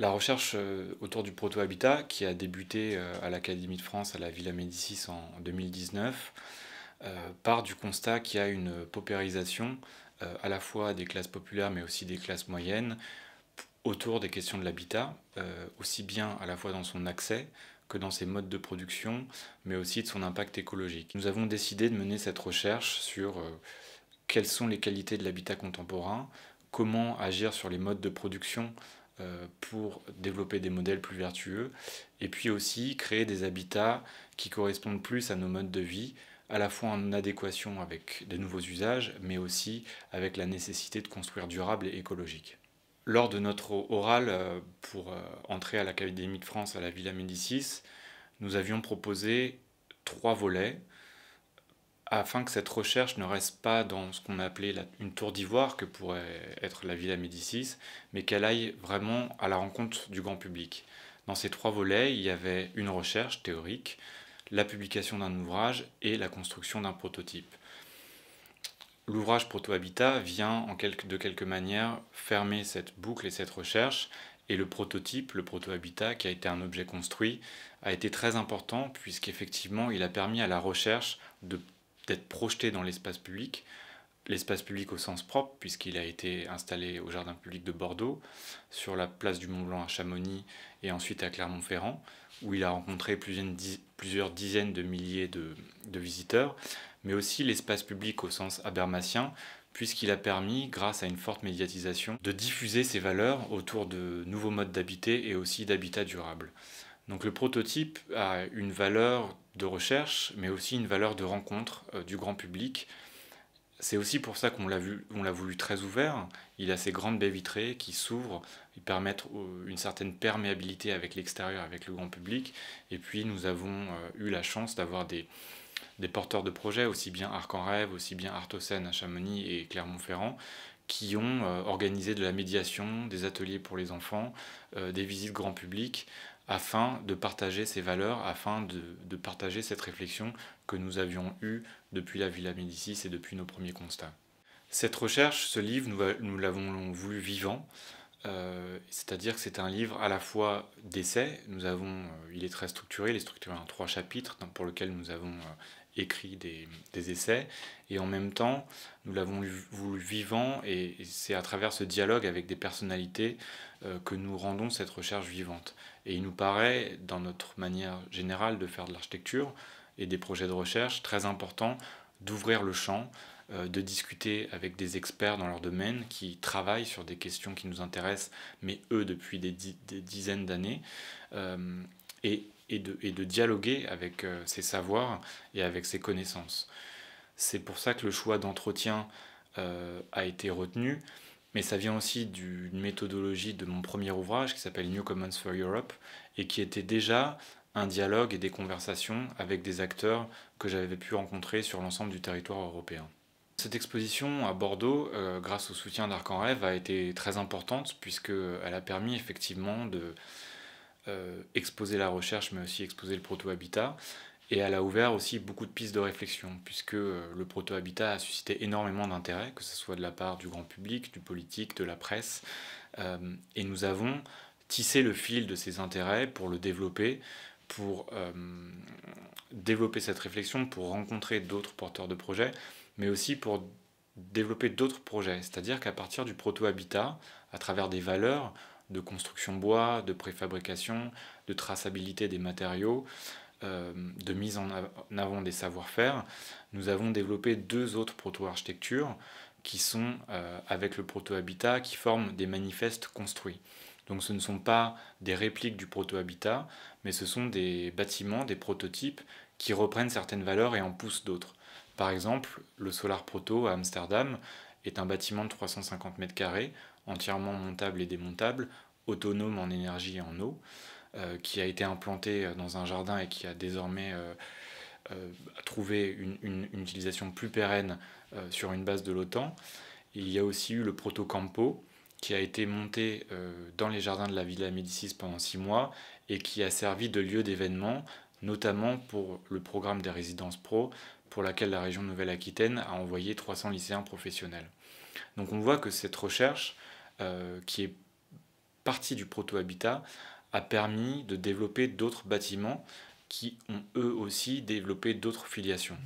La recherche euh, autour du proto-habitat, qui a débuté euh, à l'Académie de France, à la Villa Médicis en 2019, euh, part du constat qu'il y a une paupérisation à la fois des classes populaires mais aussi des classes moyennes autour des questions de l'habitat, aussi bien à la fois dans son accès que dans ses modes de production, mais aussi de son impact écologique. Nous avons décidé de mener cette recherche sur quelles sont les qualités de l'habitat contemporain, comment agir sur les modes de production euh, pour développer des modèles plus vertueux et puis aussi créer des habitats qui correspondent plus à nos modes de vie, à la fois en adéquation avec de nouveaux usages, mais aussi avec la nécessité de construire durable et écologique. Lors de notre oral euh, pour euh, entrer à l'Académie de France à la Villa Médicis, nous avions proposé trois volets afin que cette recherche ne reste pas dans ce qu'on appelait la, une tour d'ivoire que pourrait être la Villa Médicis, mais qu'elle aille vraiment à la rencontre du grand public. Dans ces trois volets, il y avait une recherche théorique, la publication d'un ouvrage et la construction d'un prototype. L'ouvrage Proto-Habitat vient en quelque, de quelque manière fermer cette boucle et cette recherche, et le prototype, le Proto-Habitat, qui a été un objet construit, a été très important puisqu'effectivement il a permis à la recherche de d'être projeté dans l'espace public, l'espace public au sens propre, puisqu'il a été installé au Jardin public de Bordeaux, sur la place du Mont-Blanc à Chamonix et ensuite à Clermont-Ferrand, où il a rencontré plusieurs dizaines de milliers de, visiteurs, mais aussi l'espace public au sens abermassien, puisqu'il a permis, grâce à une forte médiatisation, de diffuser ses valeurs autour de nouveaux modes d'habiter et aussi d'habitat durable. Donc le prototype a une valeur de recherche, mais aussi une valeur de rencontre euh, du grand public. C'est aussi pour ça qu'on l'a voulu très ouvert. Il a ces grandes baies vitrées qui s'ouvrent, et permettent euh, une certaine perméabilité avec l'extérieur, avec le grand public. Et puis nous avons euh, eu la chance d'avoir des, porteurs de projets, aussi bien Arc en Rêve, aussi bien Artocène à Chamonix et Clermont-Ferrand, qui ont organisé de la médiation, des ateliers pour les enfants, des visites grand public, afin de partager ces valeurs, afin de, de partager cette réflexion que nous avions eue depuis la Villa Médicis et depuis nos premiers constats. Cette recherche, ce livre, nous, l'avons voulu vivant, euh, c'est-à-dire que c'est un livre à la fois d'essai, nous avons, euh, il est très structuré, il est structuré en trois chapitres pour lequel nous avons euh, écrit des, essais, et en même temps, nous l'avons voulu vivant, et, c'est à travers ce dialogue avec des personnalités euh, que nous rendons cette recherche vivante. Et il nous paraît, dans notre manière générale de faire de l'architecture et des projets de recherche, très important d'ouvrir le champ, euh, de discuter avec des experts dans leur domaine qui travaillent sur des questions qui nous intéressent, mais eux depuis des, dizaines d'années. Euh, et et de, dialoguer avec euh, ses savoirs et avec ses connaissances. C'est pour ça que le choix d'entretien euh, a été retenu, mais ça vient aussi d'une méthodologie de mon premier ouvrage qui s'appelle New Commons for Europe et qui était déjà un dialogue et des conversations avec des acteurs que j'avais pu rencontrer sur l'ensemble du territoire européen. Cette exposition à Bordeaux, euh, grâce au soutien d'Arc en Rêve, a été très importante puisqu'elle a permis effectivement de, euh, exposer la recherche, mais aussi exposer le proto-habitat. Et elle a ouvert aussi beaucoup de pistes de réflexion, puisque euh, le proto-habitat a suscité énormément d'intérêt, que ce soit de la part du grand public, du politique, de la presse. Euh, et nous avons tissé le fil de ces intérêts pour le développer, pour développer cette réflexion, pour rencontrer d'autres porteurs de projets, mais aussi pour développer d'autres projets. C'est-à-dire qu'à partir du proto-habitat, à travers des valeurs, de construction bois, de préfabrication, de traçabilité des matériaux, euh, de mise en, avant des savoir-faire, nous avons développé deux autres proto-architectures qui sont, euh, avec le proto-habitat, qui forment des manifestes construits. Donc ce ne sont pas des répliques du proto-habitat, mais ce sont des bâtiments, des prototypes qui reprennent certaines valeurs et en poussent d'autres. Par exemple, le Solar Proto à Amsterdam est un bâtiment de 350 mètres carrés, entièrement montable et démontable, autonome en énergie et en eau, euh, qui a été implanté euh, dans un jardin et qui a désormais euh, trouvé une, utilisation plus pérenne sur une base de l'OTAN. Il y a aussi eu le protocampo qui a été monté dans les jardins de la Villa Médicis pendant six mois et qui a servi de lieu d'événement, notamment pour le programme des résidences pro, pour laquelle la région Nouvelle-Aquitaine a envoyé 300 lycéens professionnels. Donc on voit que cette recherche, qui est partie du proto-habitat a permis de développer d'autres bâtiments qui ont eux aussi développé d'autres filiations.